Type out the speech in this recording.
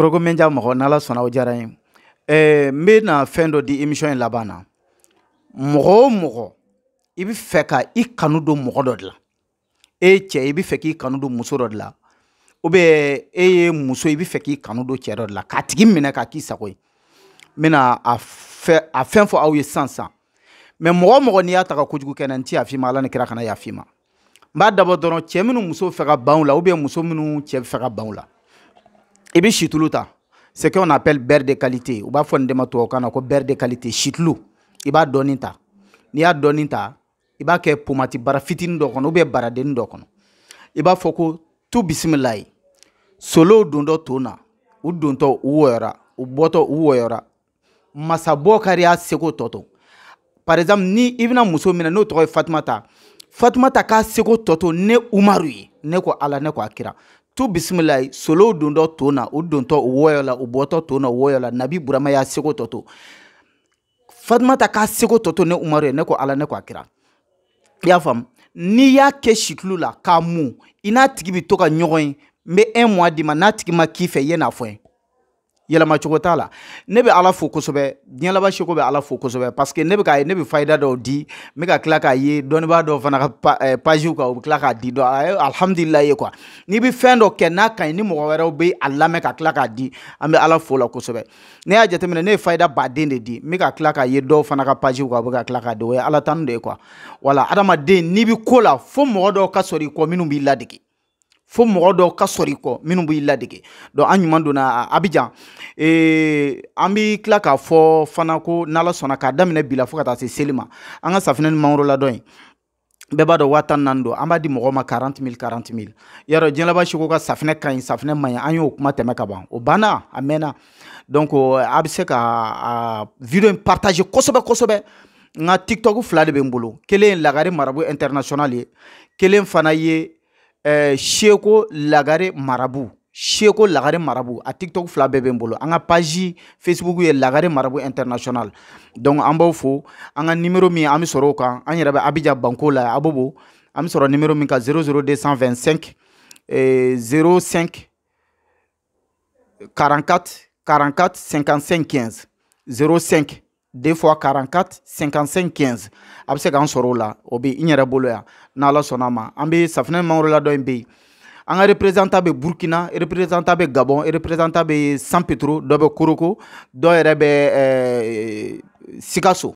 korokomenja mɔgɔ n'ala sɔnna o diyara n ye eh, n bɛna fɛn dɔ di emission in e laban na mɔgɔ o mɔgɔ i bɛ fɛ ka i kanu don mɔgɔ dɔ de la e cɛ i bɛ fɛ k'i kanu don muso dɔ de la ubiyɛn e ye muso e i bɛ fɛ k'i e kanu don cɛ dɔ de la k'a tigi minɛ k'a k'i sago ye n bɛna a fɛ a fɛn fɔ aw ye sisan sisan mɛ mɔgɔ o mɔgɔ n'i y'a ta ka kojugu kɛ n na n ti yafa i ma ala ni kira kana yafa i ma n b'a dabɔ dɔrɔn cɛ minnu muso fɛ ka ban o la ubiyɛn muso minnu cɛ fɛ ka ban o la. i e bɛ situlu ta c'est qu'on appelle beurre de qualité u b'a fɔ nin de ma tubabukan na ko beurre de qualité situlu i b'a dɔɔnin ta n'i y'a dɔɔnin ta i b'a kɛ pomati bara fitinin dɔ kɔnɔ ubiyɛn baradennin dɔ kɔnɔ i b'a fɔ ko tu bisimila ye solow dontɔ to na u dontɔ u wɔyɔra u bɔtɔ u wɔyɔra masabɔ kari y'a seko tɔ to par exemple ni i bɛna muso minɛ n'o tɔgɔ ye fatumata fatumata k'a seko tɔ to ne umaru ye ne ko ala ne ko a kira tu bisimilayi solow dondɔ to na u dontɔ u wɔyɔ la u bɔtɔ to na u wɔyɔ la nabi burama y'a seko tɔ to fatumata k'a seko tɔ to ne umaru ye ne ko ala ne ko a kira i y'a faamu n'i y'a kɛ situlu la k'a mun i n'a tigi bi to ka ɲɔgɔn ye n bɛ un mois d'i ma n'a tigi ma k'i fɛ i ye n'a fɔ n ye yɛlɛma t'a la ne bɛ ala fo kosɛbɛ diɲɛ laban seko bɛ ala fo kosɛbɛ parce ne bɛ k'a ne bɛ fayida dɔw di n ka tila k'a ye dɔnnibaa dɔw fana ka paziw kan u bɛ tila k'a di dɔ alihamudulilayi ye kuwa n'i bɛ fɛn dɔ kɛ n'a ka ɲi ni mɔgɔ wɛrɛw bɛ a lamɛn ka tila k'a di an bɛ ala fo la kosɛbɛ ne y'a jateminɛ ne ye fayida baden de di n ka tila k'a ye dɔw fana ka paziw kan u bɛ ka tila k'a di o ye ala tanu de ye kuwa wala adamaden n'i bɛ ko la fo mɔgɔ dɔw ka sɔrɔ i kɔ minnu b'i ladege fo mɔgɔ dɔw ka sɔrɔ i kɔ minnu b'i ladege donc an ɲuman donna abijan ee an bi tila k'a fɔ fana ko n'ala sɔnna k'a daminɛ bi la fo ka taa se seli ma an ka safinɛ ni mangoro ladɔn in bɛɛ b'a dɔn waa tan naani don an b'a di mɔgɔw ma quarante mille quarante mille yarɔ diɲɛlaba siko ka safinɛ ka ɲi safinɛ man ɲi an y'o kuma tɛmɛ ka ban o banna a mɛnna donc a bɛ se ka a video in partage kosɛbɛ kosɛbɛ nka tiktok fila de bɛ n bolo kelen ye lagare marabu international ye kelen fana ye eh, seko lagare marabu seko lagare marabu a tiktok fila bɛɛ bɛ n bolo an ka page facebook ye lagare marabu international donc an b'aw fo an ka numéro min an bɛ sɔrɔ o kan an yɛrɛ bɛ abidjan banko la abobo an bɛ sɔrɔ numéro min kan 00225 eh, 05 44 44 55 15 05 2 fois 44 55 15 Après, bɛ la obi a bolo yan n'ala sɔnna ma an bɛ safinɛ mangorola représentant burkina e représentant a gabon e représentant de san petro dɔ bɛ do dɔ